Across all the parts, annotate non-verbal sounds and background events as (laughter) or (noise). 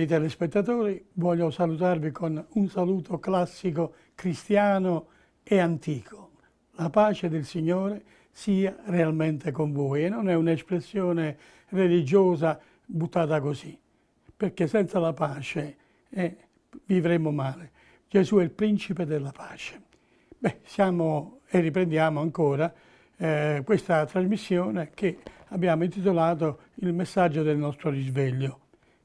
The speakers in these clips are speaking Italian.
Fratelli telespettatori, voglio salutarvi con un saluto classico cristiano e antico. La pace del Signore sia realmente con voi e non è un'espressione religiosa buttata così, perché senza la pace eh, vivremo male. Gesù è il principe della pace. Beh, siamo e riprendiamo ancora eh, questa trasmissione che abbiamo intitolato Il messaggio del nostro risveglio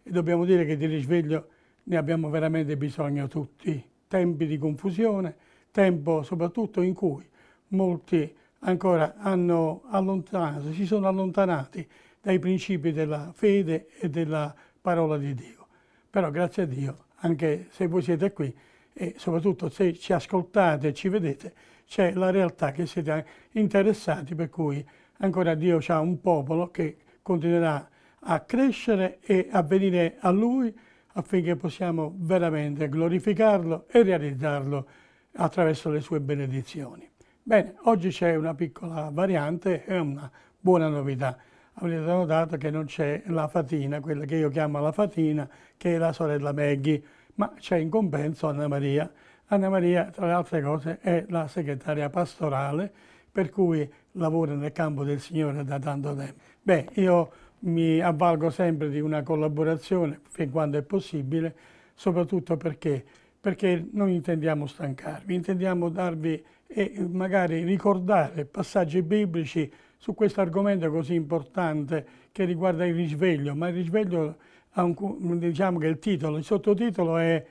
e dobbiamo dire che di risveglio ne abbiamo veramente bisogno tutti. Tempi di confusione, tempo soprattutto in cui molti ancora hanno allontanato, si sono allontanati dai principi della fede e della parola di Dio. Però grazie a Dio, anche se voi siete qui e soprattutto se ci ascoltate e ci vedete, c'è la realtà che siete interessati, per cui ancora Dio ha un popolo che continuerà a a crescere e a venire a Lui affinché possiamo veramente glorificarlo e realizzarlo attraverso le sue benedizioni. Bene, oggi c'è una piccola variante è una buona novità. Avrete notato che non c'è la fatina, quella che io chiamo la fatina, che è la sorella Maggie, ma c'è in compenso Anna Maria. Anna Maria, tra le altre cose, è la segretaria pastorale, per cui lavora nel campo del Signore da tanto tempo. Beh, io mi avvalgo sempre di una collaborazione fin quando è possibile, soprattutto perché, perché non intendiamo stancarvi, intendiamo darvi e magari ricordare passaggi biblici su questo argomento così importante che riguarda il risveglio, ma il risveglio ha un, diciamo che il titolo, il sottotitolo è,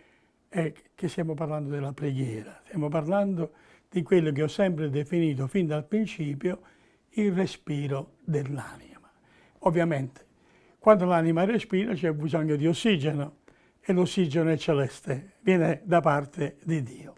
è che stiamo parlando della preghiera, stiamo parlando di quello che ho sempre definito fin dal principio il respiro dell'anima. Ovviamente, quando l'anima respira c'è bisogno di ossigeno e l'ossigeno è celeste, viene da parte di Dio.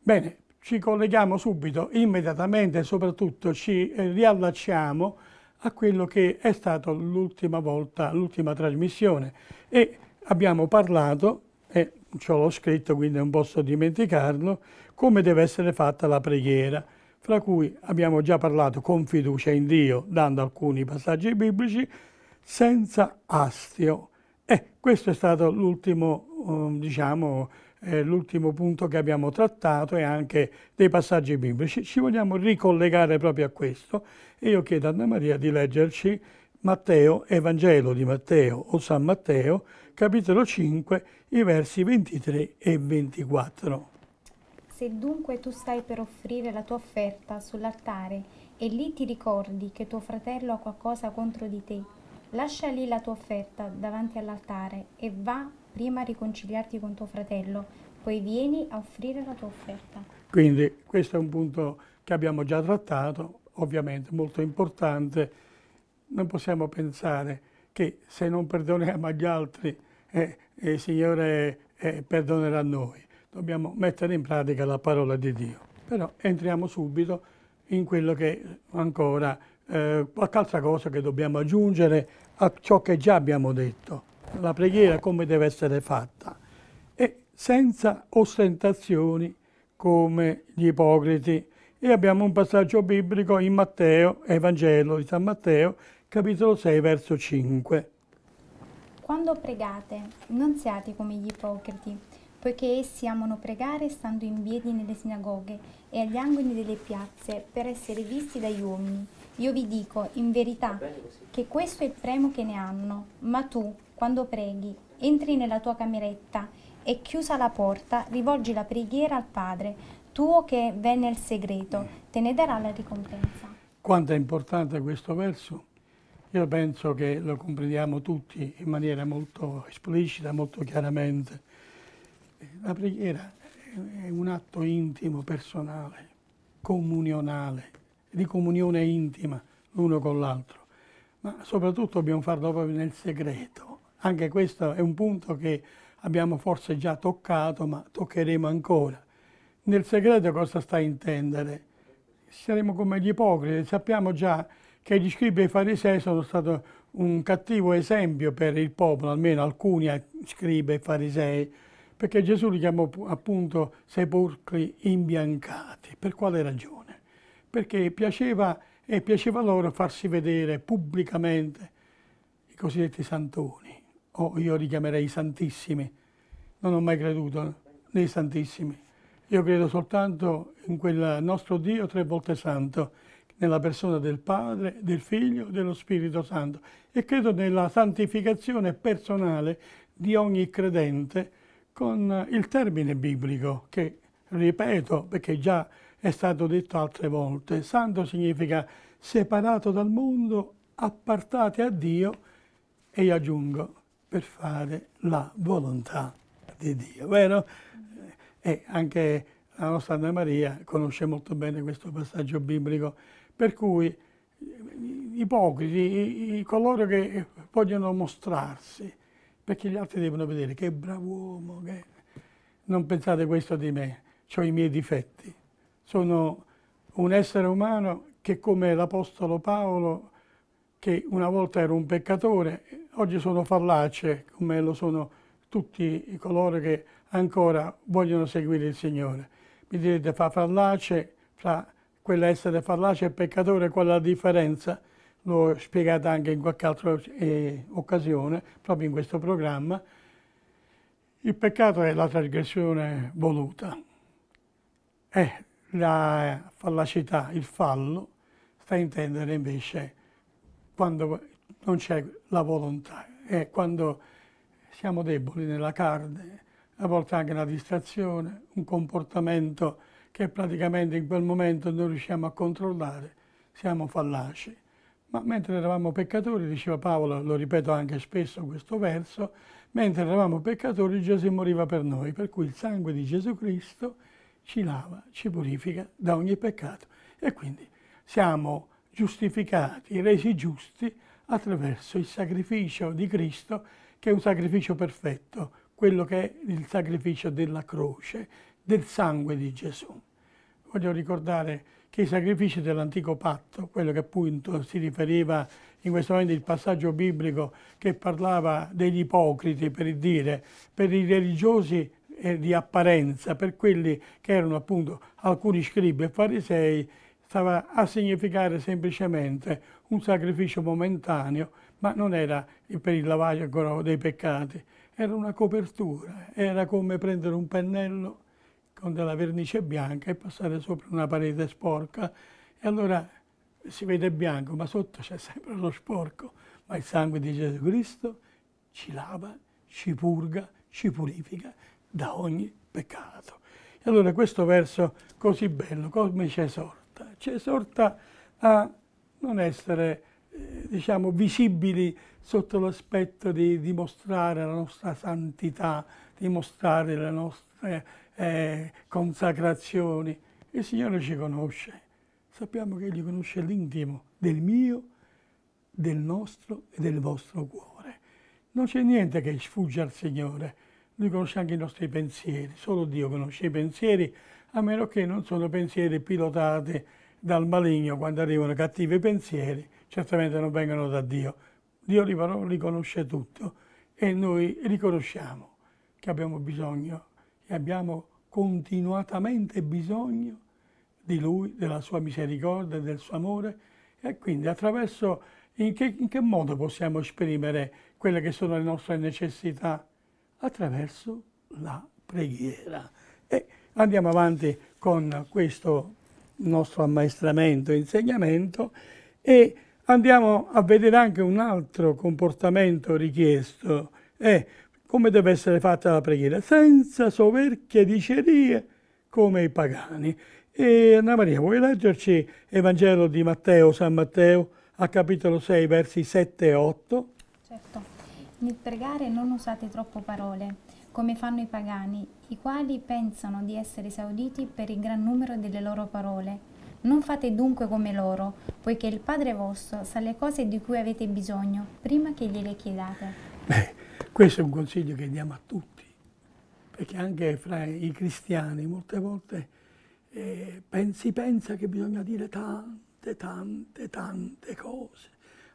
Bene, ci colleghiamo subito, immediatamente e soprattutto ci eh, riallacciamo a quello che è stato l'ultima volta, l'ultima trasmissione e abbiamo parlato, e ce l'ho scritto quindi non posso dimenticarlo, come deve essere fatta la preghiera fra cui abbiamo già parlato con fiducia in Dio, dando alcuni passaggi biblici, senza astio. E questo è stato l'ultimo, um, diciamo, eh, l'ultimo punto che abbiamo trattato e anche dei passaggi biblici. Ci vogliamo ricollegare proprio a questo e io chiedo a Anna Maria di leggerci Matteo, Evangelo di Matteo o San Matteo, capitolo 5, i versi 23 e 24. Se dunque tu stai per offrire la tua offerta sull'altare e lì ti ricordi che tuo fratello ha qualcosa contro di te, lascia lì la tua offerta davanti all'altare e va prima a riconciliarti con tuo fratello, poi vieni a offrire la tua offerta. Quindi questo è un punto che abbiamo già trattato, ovviamente molto importante. Non possiamo pensare che se non perdoniamo agli altri eh, il eh, Signore eh, perdonerà a noi dobbiamo mettere in pratica la parola di Dio. Però entriamo subito in quello che ancora eh, qualche altra cosa che dobbiamo aggiungere a ciò che già abbiamo detto. La preghiera come deve essere fatta e senza ostentazioni come gli ipocriti. E abbiamo un passaggio biblico in Matteo, Evangelo di San Matteo, capitolo 6, verso 5. Quando pregate, non siate come gli ipocriti poiché essi amano pregare stando in piedi nelle sinagoghe e agli angoli delle piazze per essere visti dagli uomini. Io vi dico, in verità, che questo è il premo che ne hanno, ma tu, quando preghi, entri nella tua cameretta e chiusa la porta, rivolgi la preghiera al Padre tuo che è nel segreto, te ne darà la ricompensa. Quanto è importante questo verso? Io penso che lo comprendiamo tutti in maniera molto esplicita, molto chiaramente la preghiera è un atto intimo, personale, comunionale, di comunione intima l'uno con l'altro, ma soprattutto dobbiamo farlo proprio nel segreto. Anche questo è un punto che abbiamo forse già toccato, ma toccheremo ancora. Nel segreto cosa sta a intendere? Saremo come gli ipocriti, sappiamo già che gli scribi e i farisei sono stati un cattivo esempio per il popolo, almeno alcuni eh, scribi e farisei, perché Gesù li chiamò appunto sepolcri imbiancati. Per quale ragione? Perché piaceva, eh, piaceva loro farsi vedere pubblicamente i cosiddetti santoni, o io li chiamerei santissimi. Non ho mai creduto nei santissimi. Io credo soltanto in quel nostro Dio tre volte santo, nella persona del Padre, del Figlio, e dello Spirito Santo e credo nella santificazione personale di ogni credente con il termine biblico che, ripeto, perché già è stato detto altre volte, santo significa separato dal mondo, appartate a Dio e io aggiungo per fare la volontà di Dio, vero? E anche la nostra Anna Maria conosce molto bene questo passaggio biblico, per cui eh, ipocriti, coloro che vogliono mostrarsi perché gli altri devono vedere che bravo uomo, che... non pensate questo di me, ho i miei difetti. Sono un essere umano che come l'Apostolo Paolo, che una volta era un peccatore, oggi sono fallace, come lo sono tutti coloro che ancora vogliono seguire il Signore. Mi direte, fa fallace, fra quell'essere fallace e peccatore, qual è la differenza? l'ho spiegata anche in qualche altra eh, occasione, proprio in questo programma, il peccato è la trasgressione voluta, è la fallacità, il fallo, sta a intendere invece quando non c'è la volontà, è quando siamo deboli nella carne, a volte anche una distrazione, un comportamento che praticamente in quel momento non riusciamo a controllare, siamo fallaci. Ma mentre eravamo peccatori, diceva Paolo, lo ripeto anche spesso questo verso, mentre eravamo peccatori Gesù moriva per noi, per cui il sangue di Gesù Cristo ci lava, ci purifica da ogni peccato e quindi siamo giustificati, resi giusti attraverso il sacrificio di Cristo che è un sacrificio perfetto, quello che è il sacrificio della croce, del sangue di Gesù. Voglio ricordare che i sacrifici dell'antico patto, quello che appunto si riferiva in questo momento il passaggio biblico che parlava degli ipocriti, per dire, per i religiosi eh, di apparenza, per quelli che erano appunto alcuni scribi e farisei, stava a significare semplicemente un sacrificio momentaneo, ma non era per il lavaggio dei peccati, era una copertura, era come prendere un pennello con della vernice bianca e passare sopra una parete sporca e allora si vede bianco, ma sotto c'è sempre lo sporco, ma il sangue di Gesù Cristo ci lava, ci purga, ci purifica da ogni peccato. E allora questo verso così bello, come ci esorta? Ci esorta a non essere, eh, diciamo, visibili sotto l'aspetto di dimostrare la nostra santità, dimostrare le nostre eh, consacrazioni. Il Signore ci conosce, sappiamo che Egli conosce l'intimo del mio, del nostro e del vostro cuore. Non c'è niente che sfugge al Signore, Lui conosce anche i nostri pensieri, solo Dio conosce i pensieri, a meno che non sono pensieri pilotati dal maligno quando arrivano cattivi pensieri, certamente non vengono da Dio. Dio li, conosce tutto e noi riconosciamo che abbiamo bisogno e abbiamo continuatamente bisogno di Lui, della Sua misericordia, del Suo amore e quindi attraverso in che, in che modo possiamo esprimere quelle che sono le nostre necessità? Attraverso la preghiera. E andiamo avanti con questo nostro ammaestramento, insegnamento e andiamo a vedere anche un altro comportamento richiesto. Eh, come deve essere fatta la preghiera, senza soverchie dicerie come i pagani. E Anna Maria, vuoi leggerci il Vangelo di Matteo, San Matteo, a capitolo 6, versi 7 e 8? Certo. Nel pregare non usate troppo parole, come fanno i pagani, i quali pensano di essere esauditi per il gran numero delle loro parole. Non fate dunque come loro, poiché il Padre vostro sa le cose di cui avete bisogno prima che gliele chiedate. Beh, questo è un consiglio che diamo a tutti, perché anche fra i cristiani molte volte eh, si pensa che bisogna dire tante, tante, tante cose.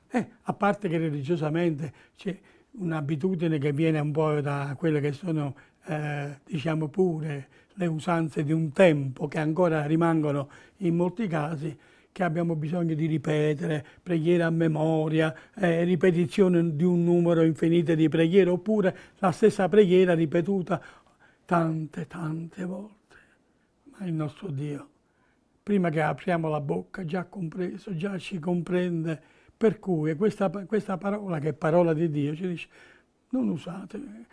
Eh, a parte che religiosamente c'è un'abitudine che viene un po' da quelle che sono, eh, diciamo pure, le usanze di un tempo che ancora rimangono in molti casi, che abbiamo bisogno di ripetere, preghiera a memoria, eh, ripetizione di un numero infinito di preghiere, oppure la stessa preghiera ripetuta tante, tante volte. Ma il nostro Dio, prima che apriamo la bocca, già compreso, già ci comprende, per cui questa, questa parola, che è parola di Dio, ci dice non usate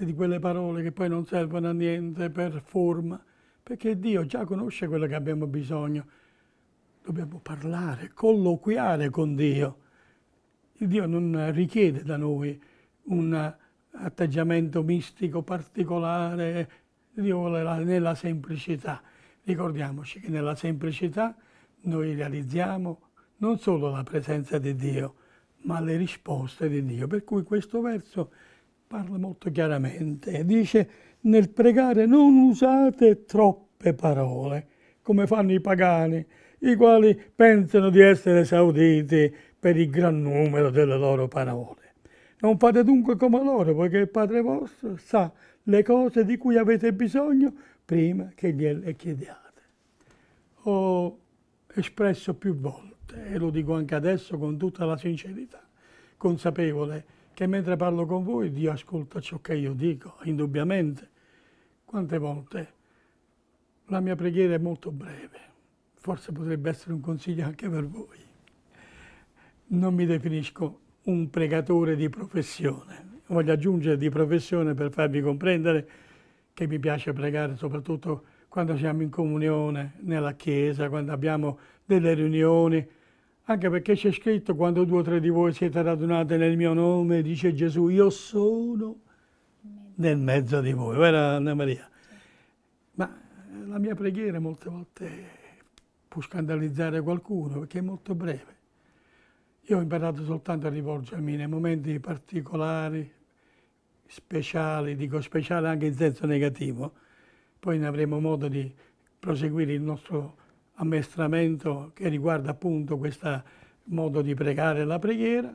di quelle parole che poi non servono a niente per forma, perché Dio già conosce quello che abbiamo bisogno dobbiamo parlare, colloquiare con Dio. Il Dio non richiede da noi un atteggiamento mistico particolare, Dio vuole la, nella semplicità. Ricordiamoci che nella semplicità noi realizziamo non solo la presenza di Dio, ma le risposte di Dio. Per cui questo verso parla molto chiaramente. Dice, nel pregare non usate troppe parole, come fanno i pagani, i quali pensano di essere esauditi per il gran numero delle loro parole. Non fate dunque come loro, poiché il Padre vostro sa le cose di cui avete bisogno prima che gliele chiediate. Ho espresso più volte, e lo dico anche adesso con tutta la sincerità, consapevole che mentre parlo con voi Dio ascolta ciò che io dico, indubbiamente. Quante volte la mia preghiera è molto breve forse potrebbe essere un consiglio anche per voi. Non mi definisco un pregatore di professione, voglio aggiungere di professione per farvi comprendere che mi piace pregare soprattutto quando siamo in comunione nella Chiesa, quando abbiamo delle riunioni, anche perché c'è scritto quando due o tre di voi siete radunate nel mio nome, dice Gesù, io sono nel mezzo di voi, vera Anna Maria? Ma eh, la mia preghiera molte volte può scandalizzare qualcuno perché è molto breve. Io ho imparato soltanto a rivolgermi nei momenti particolari, speciali, dico speciale anche in senso negativo, poi ne avremo modo di proseguire il nostro ammestramento che riguarda appunto questo modo di pregare la preghiera.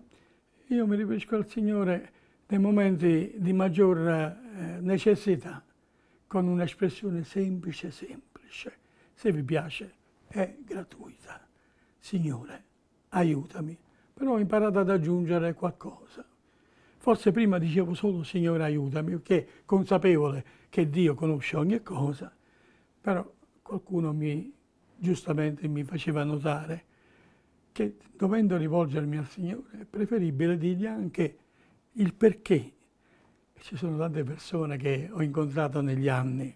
Io mi riferisco al Signore nei momenti di maggior eh, necessità, con un'espressione semplice, semplice, se vi piace è gratuita. Signore, aiutami, però ho imparato ad aggiungere qualcosa. Forse prima dicevo solo Signore aiutami, perché consapevole che Dio conosce ogni cosa, però qualcuno mi, giustamente mi faceva notare che dovendo rivolgermi al Signore è preferibile dirgli anche il perché. Ci sono tante persone che ho incontrato negli anni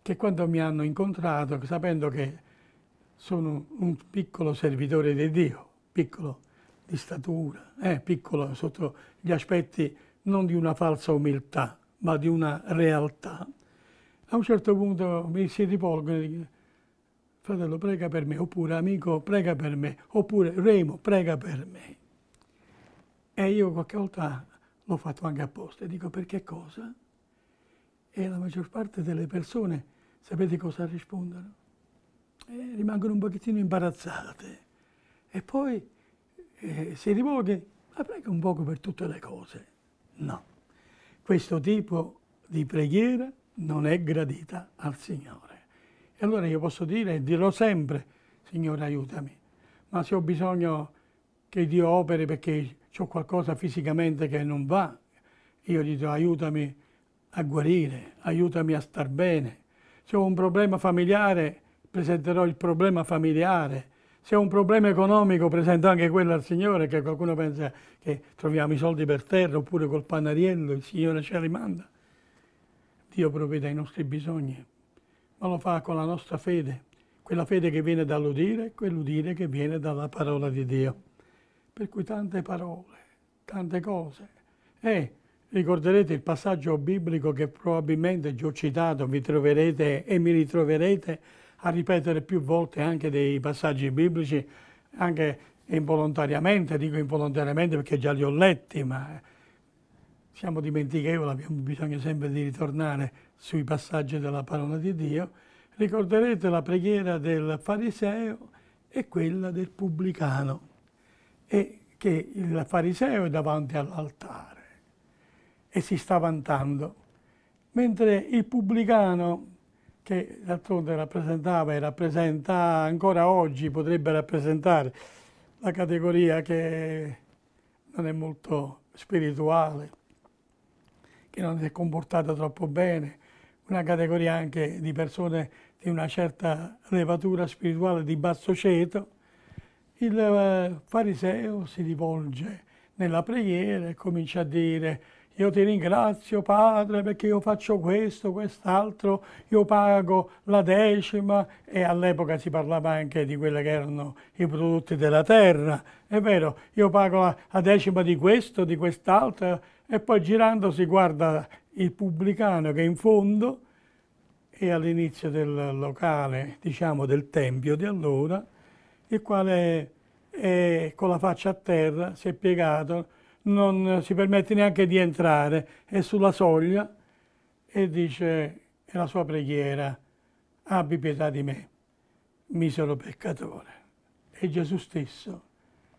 che quando mi hanno incontrato, sapendo che sono un piccolo servitore di Dio, piccolo di statura, eh, piccolo sotto gli aspetti non di una falsa umiltà, ma di una realtà. A un certo punto mi si rivolgono e dicono, fratello prega per me, oppure amico prega per me, oppure Remo prega per me. E io qualche volta l'ho fatto anche apposta e dico perché cosa? E la maggior parte delle persone sapete cosa rispondono? eh, rimangono un pochettino imbarazzate e poi eh, si rivolge, ma prega un poco per tutte le cose. No, questo tipo di preghiera non è gradita al Signore. E allora io posso dire e dirò sempre, Signore aiutami, ma se ho bisogno che Dio operi perché ho qualcosa fisicamente che non va, io gli dico aiutami a guarire, aiutami a star bene. Se ho un problema familiare, presenterò il problema familiare, se è un problema economico presento anche quello al Signore, che qualcuno pensa che troviamo i soldi per terra oppure col panariello, il Signore ce li manda. Dio provvede ai nostri bisogni, ma lo fa con la nostra fede, quella fede che viene dall'udire, e quell'udire che viene dalla parola di Dio. Per cui tante parole, tante cose. E ricorderete il passaggio biblico che probabilmente già ho citato, vi troverete e mi ritroverete a ripetere più volte anche dei passaggi biblici, anche involontariamente, dico involontariamente perché già li ho letti, ma siamo dimentichevoli, abbiamo bisogno sempre di ritornare sui passaggi della parola di Dio, ricorderete la preghiera del fariseo e quella del pubblicano, e che il fariseo è davanti all'altare e si sta vantando, mentre il pubblicano che d'altronde rappresentava e rappresenta ancora oggi, potrebbe rappresentare la categoria che non è molto spirituale, che non si è comportata troppo bene, una categoria anche di persone di una certa levatura spirituale di basso ceto, il eh, fariseo si rivolge nella preghiera e comincia a dire io ti ringrazio Padre perché io faccio questo, quest'altro, io pago la decima e all'epoca si parlava anche di quelli che erano i prodotti della terra, è vero, io pago la, la decima di questo, di quest'altro e poi girando si guarda il pubblicano che è in fondo e all'inizio del locale, diciamo del tempio di allora, il quale è, con la faccia a terra, si è piegato, non eh, si permette neanche di entrare, è sulla soglia e dice la sua preghiera, abbi pietà di me, misero peccatore. È Gesù stesso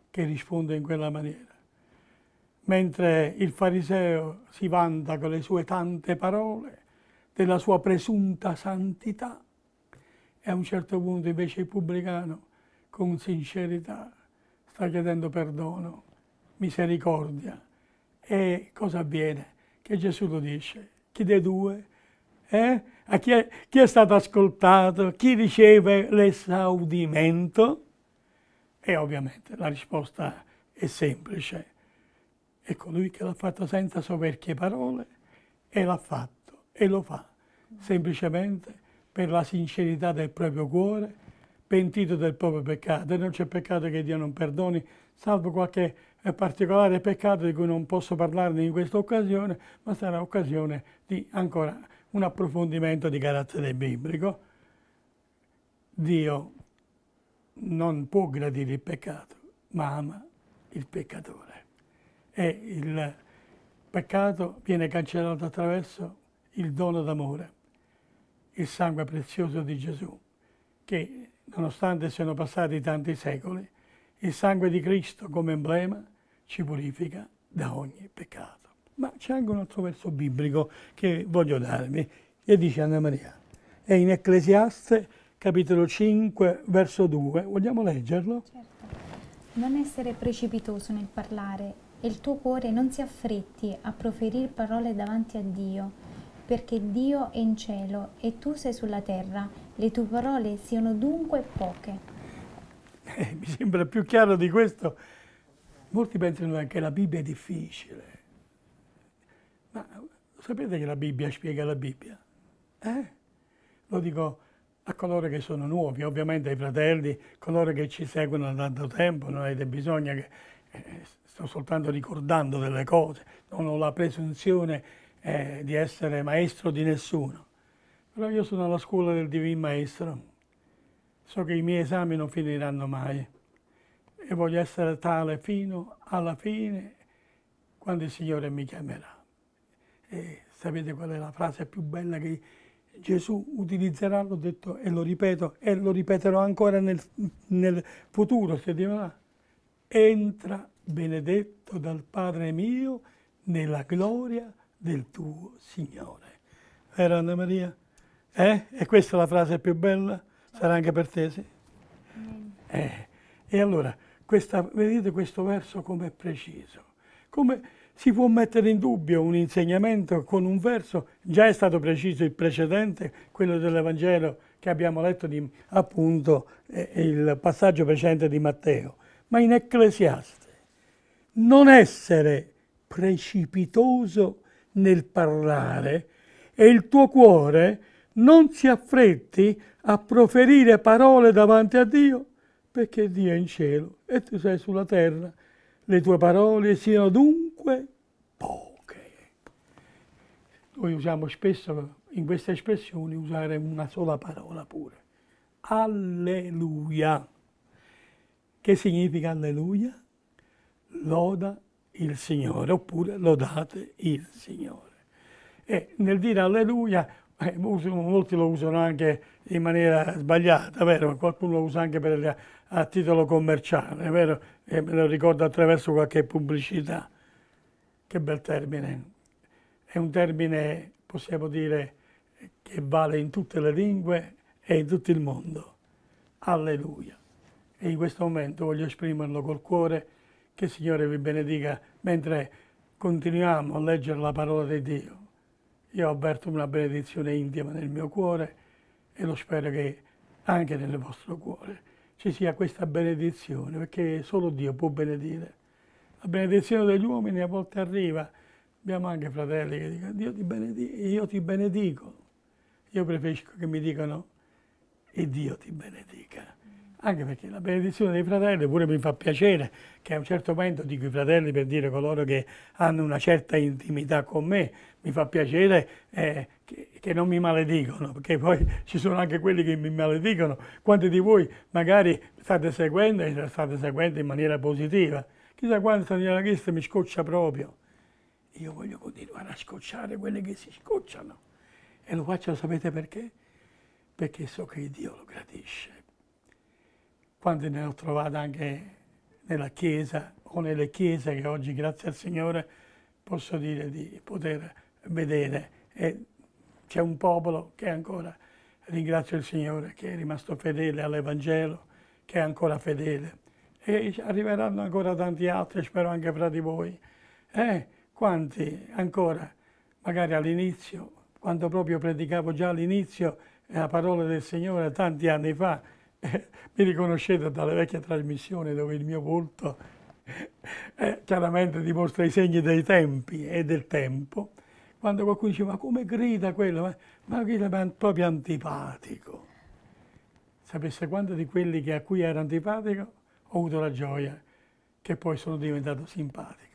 che risponde in quella maniera. Mentre il fariseo si vanta con le sue tante parole della sua presunta santità, e a un certo punto invece il pubblicano con sincerità sta chiedendo perdono misericordia. E cosa avviene? Che Gesù lo dice, chi dei due? Eh? A chi è, chi è stato ascoltato? Chi riceve l'esaudimento? E ovviamente la risposta è semplice. È colui che l'ha fatto senza soverchie parole e l'ha fatto e lo fa semplicemente per la sincerità del proprio cuore, pentito del proprio peccato. E non c'è peccato che Dio non perdoni, salvo qualche particolare peccato di cui non posso parlarne in questa occasione, ma sarà occasione di ancora un approfondimento di carattere biblico. Dio non può gradire il peccato, ma ama il peccatore. E il peccato viene cancellato attraverso il dono d'amore, il sangue prezioso di Gesù, che nonostante siano passati tanti secoli, il sangue di Cristo come emblema ci purifica da ogni peccato. Ma c'è anche un altro verso biblico che voglio darvi e dice Anna Maria. È in Ecclesiaste capitolo 5 verso 2. Vogliamo leggerlo? Certo. Non essere precipitoso nel parlare e il tuo cuore non si affretti a proferire parole davanti a Dio, perché Dio è in cielo e tu sei sulla terra, le tue parole siano dunque poche eh, mi sembra più chiaro di questo, molti pensano che la Bibbia è difficile. Ma sapete che la Bibbia spiega la Bibbia? Eh? Lo dico a coloro che sono nuovi, ovviamente ai fratelli, coloro che ci seguono da tanto tempo, non avete bisogno che... Eh, sto soltanto ricordando delle cose, non ho la presunzione eh, di essere maestro di nessuno. Però io sono alla scuola del Divin Maestro, So che i miei esami non finiranno mai e voglio essere tale fino alla fine quando il Signore mi chiamerà. E sapete qual è la frase più bella che Gesù utilizzerà? L'ho detto e lo ripeto e lo ripeterò ancora nel, nel futuro, se dirà. Entra benedetto dal Padre mio nella gloria del tuo Signore. Era Anna Maria? Eh? E questa è la frase più bella? Sarà anche per te, sì? Eh. E allora, questa, vedete questo verso come è preciso? Come si può mettere in dubbio un insegnamento con un verso? Già è stato preciso il precedente, quello dell'Evangelo che abbiamo letto di, appunto eh, il passaggio precedente di Matteo. Ma in Ecclesiaste, non essere precipitoso nel parlare e il tuo cuore non si affretti a proferire parole davanti a Dio, perché Dio è in cielo e tu sei sulla terra. Le tue parole siano dunque poche. Noi usiamo spesso in queste espressioni usare una sola parola pure. Alleluia. Che significa alleluia? Loda il Signore oppure lodate il Signore. E nel dire alleluia eh, molti lo usano anche in maniera sbagliata, vero? qualcuno lo usa anche per, a titolo commerciale, vero? E eh, me lo ricordo attraverso qualche pubblicità. Che bel termine. È un termine, possiamo dire, che vale in tutte le lingue e in tutto il mondo. Alleluia. E in questo momento voglio esprimerlo col cuore, che il Signore vi benedica mentre continuiamo a leggere la parola di Dio. Io ho aperto una benedizione intima nel mio cuore e lo spero che anche nel vostro cuore ci sia questa benedizione, perché solo Dio può benedire. La benedizione degli uomini a volte arriva, abbiamo anche fratelli che dicono Dio ti benedico, io ti benedico. Io preferisco che mi dicano e Dio ti benedica anche perché la benedizione dei fratelli pure mi fa piacere che a un certo momento dico i fratelli per dire coloro che hanno una certa intimità con me, mi fa piacere eh, che, che, non mi maledicono, perché poi (laughs) ci sono anche quelli che mi maledicono. Quanti di voi magari state seguendo e state seguendo in maniera positiva? Chissà quanti Daniela Cristo mi scoccia proprio. Io voglio continuare a scocciare quelli che si scocciano. E lo faccio, sapete perché? Perché so che Dio lo gradisce quante ne ho trovate anche nella chiesa o nelle chiese che oggi, grazie al Signore, posso dire di poter vedere. E c'è un popolo che ancora, ringrazio il Signore, che è rimasto fedele all'Evangelo, che è ancora fedele. E arriveranno ancora tanti altri, spero anche fra di voi. Eh, quanti ancora, magari all'inizio, quando proprio predicavo già all'inizio la parola del Signore tanti anni fa, (laughs) mi riconoscete dalle vecchie trasmissioni dove il mio volto eh, chiaramente dimostra i segni dei tempi e del tempo, quando qualcuno dice ma come grida quello, ma, ma grida ma è proprio antipatico. Sapesse quanto di quelli che a cui era antipatico ho avuto la gioia che poi sono diventato simpatico.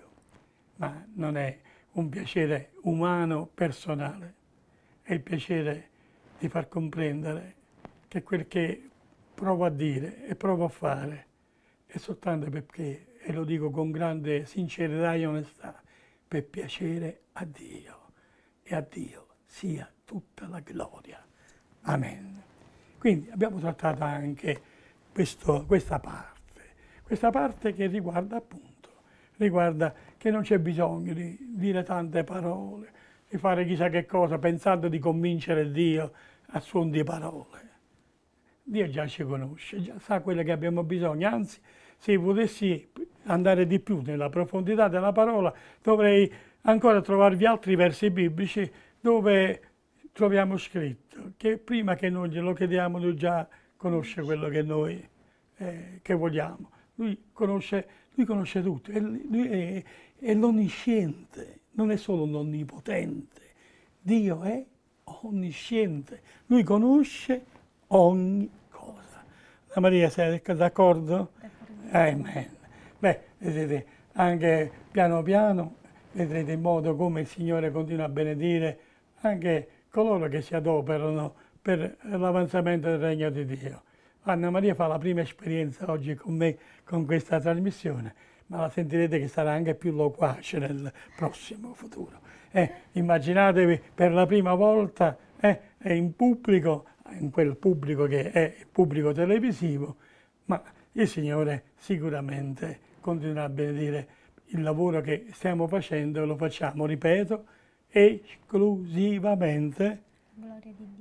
Ma non è un piacere umano, personale, è il piacere di far comprendere che quel che provo a dire e provo a fare, e soltanto perché, e lo dico con grande sincerità e onestà, per piacere a Dio e a Dio sia tutta la gloria. Amen. Quindi abbiamo trattato anche questo, questa parte, questa parte che riguarda appunto, riguarda che non c'è bisogno di dire tante parole, di fare chissà che cosa pensando di convincere Dio a suon di parole. Dio già ci conosce, già sa quello che abbiamo bisogno, anzi se potessi andare di più nella profondità della parola dovrei ancora trovarvi altri versi biblici dove troviamo scritto che prima che noi glielo chiediamo lui già conosce quello che noi eh, che vogliamo, lui conosce, lui conosce tutto, è, lui è, è l'onnisciente, non è solo l'onnipotente, Dio è onnisciente, lui conosce ogni cosa. La Maria, sei d'accordo? Amen. Beh, vedete, anche piano piano vedrete in modo come il Signore continua a benedire anche coloro che si adoperano per l'avanzamento del Regno di Dio. Anna Maria fa la prima esperienza oggi con me con questa trasmissione, ma la sentirete che sarà anche più loquace nel prossimo futuro. Eh, immaginatevi per la prima volta eh, in pubblico in quel pubblico che è il pubblico televisivo, ma il Signore sicuramente continuerà a benedire il lavoro che stiamo facendo e lo facciamo, ripeto, esclusivamente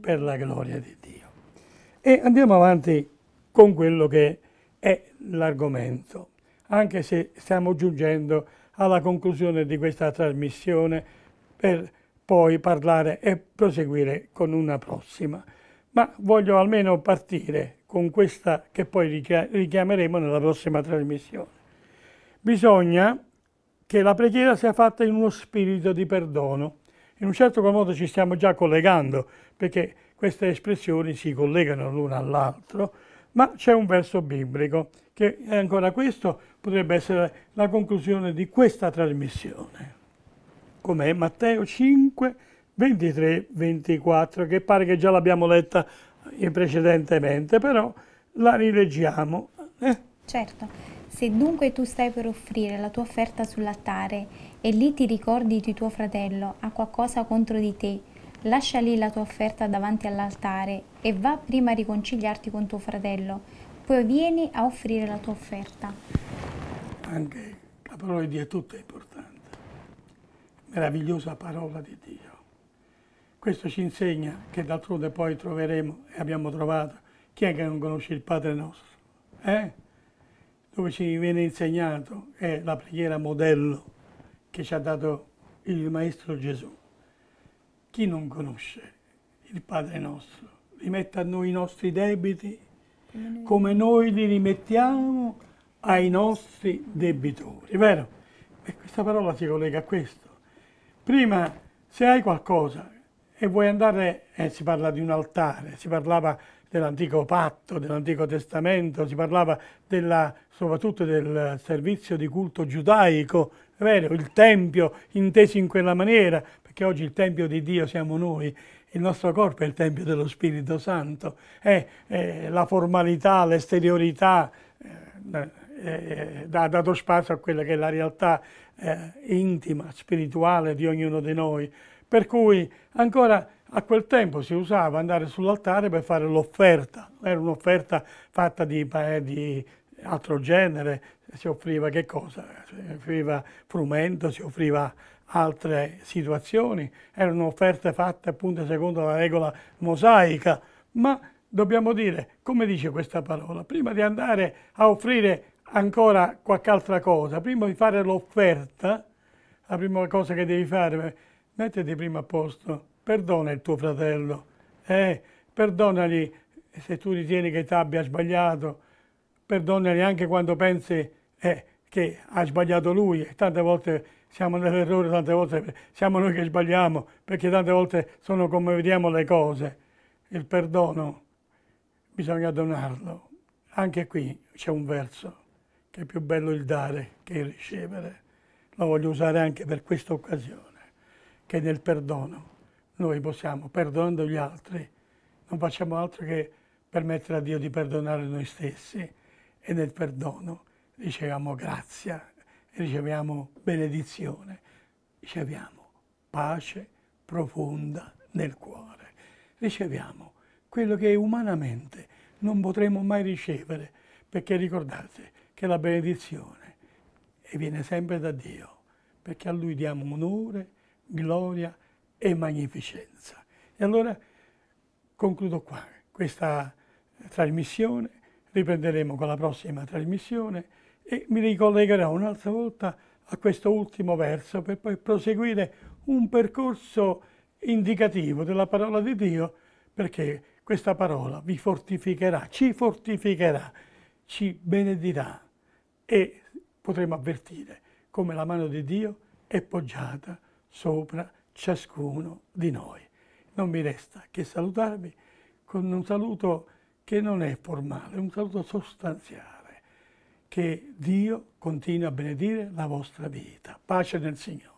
per la gloria di Dio. E andiamo avanti con quello che è l'argomento, anche se stiamo giungendo alla conclusione di questa trasmissione per poi parlare e proseguire con una prossima ma voglio almeno partire con questa che poi richiameremo nella prossima trasmissione. Bisogna che la preghiera sia fatta in uno spirito di perdono. In un certo qual modo ci stiamo già collegando, perché queste espressioni si collegano l'una all'altro, ma c'è un verso biblico che è ancora questo, potrebbe essere la conclusione di questa trasmissione, come Matteo 5, 23-24 che pare che già l'abbiamo letta precedentemente, però la rileggiamo. Eh? Certo, se dunque tu stai per offrire la tua offerta sull'altare e lì ti ricordi di tuo fratello ha qualcosa contro di te, lascia lì la tua offerta davanti all'altare e va prima a riconciliarti con tuo fratello, poi vieni a offrire la tua offerta. Anche la parola di Dio è tutta importante, meravigliosa parola di Dio. Questo ci insegna, che d'altronde poi troveremo e abbiamo trovato, chi è che non conosce il Padre nostro? Eh? Dove ci viene insegnato è la preghiera modello che ci ha dato il Maestro Gesù. Chi non conosce il Padre nostro? rimette a noi i nostri debiti come noi li rimettiamo ai nostri debitori, vero? E questa parola si collega a questo. Prima, se hai qualcosa e vuoi andare, eh, si parla di un altare, si parlava dell'Antico Patto, dell'Antico Testamento, si parlava della, soprattutto del servizio di culto giudaico, vero? il Tempio inteso in quella maniera, perché oggi il Tempio di Dio siamo noi, il nostro corpo è il Tempio dello Spirito Santo, è, è la formalità, l'esteriorità eh, ha eh, eh, dato spazio a quella che è la realtà eh, intima, spirituale di ognuno di noi, per cui ancora a quel tempo si usava andare sull'altare per fare l'offerta, era un'offerta fatta di, eh, di, altro genere, si offriva che cosa? Si offriva frumento, si offriva altre situazioni, erano offerte fatte appunto secondo la regola mosaica, ma dobbiamo dire, come dice questa parola, prima di andare a offrire ancora qualche altra cosa, prima di fare l'offerta, la prima cosa che devi fare mettiti prima a posto, perdona il tuo fratello, eh, perdonali se tu ritieni che ti abbia sbagliato, perdonali anche quando pensi eh, che ha sbagliato lui, tante volte siamo nell'errore, tante volte siamo noi che sbagliamo, perché tante volte sono come vediamo le cose. Il perdono bisogna donarlo. Anche qui c'è un verso che è più bello il dare che il ricevere. Lo voglio usare anche per questa occasione che nel perdono. Noi possiamo, perdonando gli altri, non facciamo altro che permettere a Dio di perdonare noi stessi e nel perdono riceviamo grazia, riceviamo benedizione, riceviamo pace profonda nel cuore, riceviamo quello che umanamente non potremo mai ricevere, perché ricordate che la benedizione viene sempre da Dio, perché a Lui diamo onore, gloria e magnificenza. E allora concludo qua questa trasmissione, riprenderemo con la prossima trasmissione e mi ricollegherò un'altra volta a questo ultimo verso per poi proseguire un percorso indicativo della parola di Dio perché questa parola vi fortificherà, ci fortificherà, ci benedirà e potremo avvertire come la mano di Dio è poggiata sopra ciascuno di noi. Non mi resta che salutarvi con un saluto che non è formale, un saluto sostanziale. Che Dio continua a benedire la vostra vita. Pace nel Signore.